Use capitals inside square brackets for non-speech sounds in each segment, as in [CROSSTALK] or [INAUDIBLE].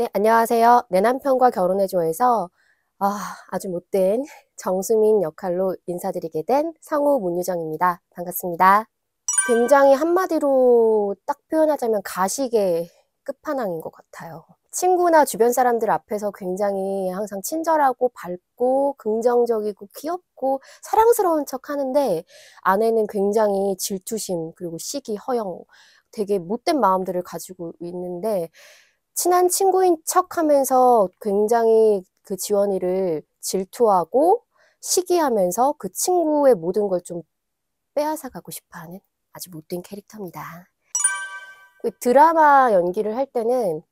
네, 안녕하세요. 내 남편과 결혼해줘에서 아, 아주 못된 정수민 역할로 인사드리게 된 상우 문유정입니다. 반갑습니다. 굉장히 한마디로 딱 표현하자면 가식의 끝판왕인 것 같아요. 친구나 주변 사람들 앞에서 굉장히 항상 친절하고 밝고 긍정적이고 귀엽고 사랑스러운 척 하는데 아내는 굉장히 질투심 그리고 시기 허영 되게 못된 마음들을 가지고 있는데 친한 친구인 척 하면서 굉장히 그 지원이를 질투하고 시기하면서 그 친구의 모든 걸 좀 빼앗아 가고 싶어 하는 아주 못된 캐릭터입니다. 그 드라마 연기를 할 때는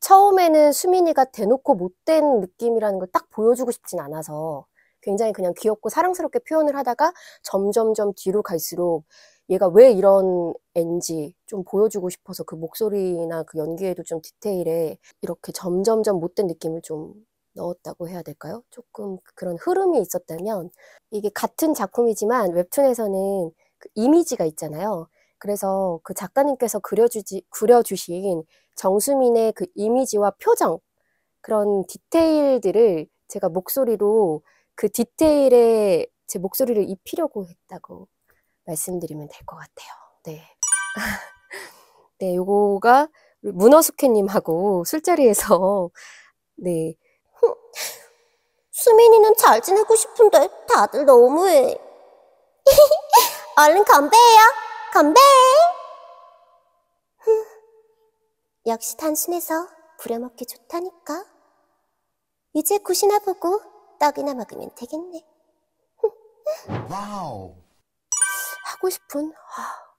처음에는 수민이가 대놓고 못된 느낌이라는 걸 딱 보여주고 싶진 않아서 굉장히 그냥 귀엽고 사랑스럽게 표현을 하다가 점점점 뒤로 갈수록 얘가 왜 이런 앤지 좀 보여주고 싶어서 그 목소리나 그 연기에도 좀 디테일에 이렇게 점점점 못된 느낌을 좀 넣었다고 해야 될까요? 조금 그런 흐름이 있었다면 이게 같은 작품이지만 웹툰에서는 그 이미지가 있잖아요. 그래서 그 작가님께서 그려주지, 그려주신 정수민의 그 이미지와 표정 그런 디테일들을 제가 목소리로 그 디테일에 제 목소리를 입히려고 했다고 말씀드리면 될 것 같아요. 네. [LAUGHS] 네, 요거가 문어숙회님하고 술자리에서 [LAUGHS] 네. 수민이는 잘 지내고 싶은데 다들 너무해. [LAUGHS] 얼른 건배해요. 건배! 역시 단순해서 부려먹기 좋다니까. 이제 굿이나 보고 떡이나 먹으면 되겠네. 와우. 하고 싶은 하... 아,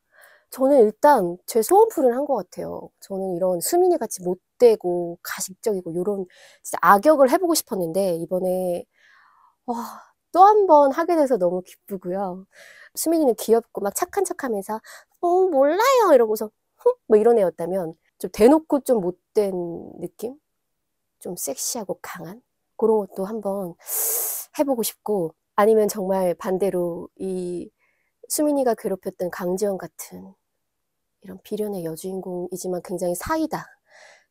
저는 일단 제소원풀은한 것 같아요. 저는 이런 수민이 같이 못되고 가식적이고 이런 진짜 악역을 해보고 싶었는데 이번에 또 한 번 하게 돼서 너무 기쁘고요. 수민이는 귀엽고 막 착한 척하면서 어 몰라요 이러고서 뭐 이런 애였다면 좀 대놓고 좀 못된 느낌, 좀 섹시하고 강한 그런 것도 한 번 해보고 싶고 아니면 정말 반대로 이 수민이가 괴롭혔던 강지영 같은 이런 비련의 여주인공이지만 굉장히 사이다.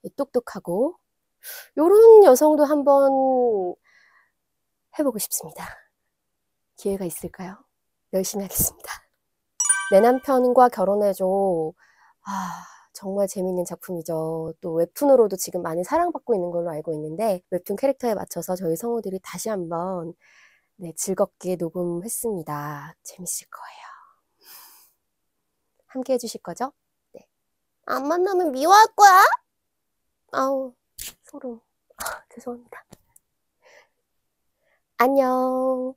예, 똑똑하고 요런 여성도 한번 해보고 싶습니다. 기회가 있을까요? 열심히 하겠습니다. 내 남편과 결혼해줘. 아, 정말 재밌는 작품이죠. 또 웹툰으로도 지금 많이 사랑받고 있는 걸로 알고 있는데 웹툰 캐릭터에 맞춰서 저희 성우들이 다시 한번 네, 즐겁게 녹음했습니다. 재밌을 거예요. 함께 해주실 거죠? 네. 안 만나면 미워할 거야? 아우, 소름. 아, 죄송합니다. 안녕.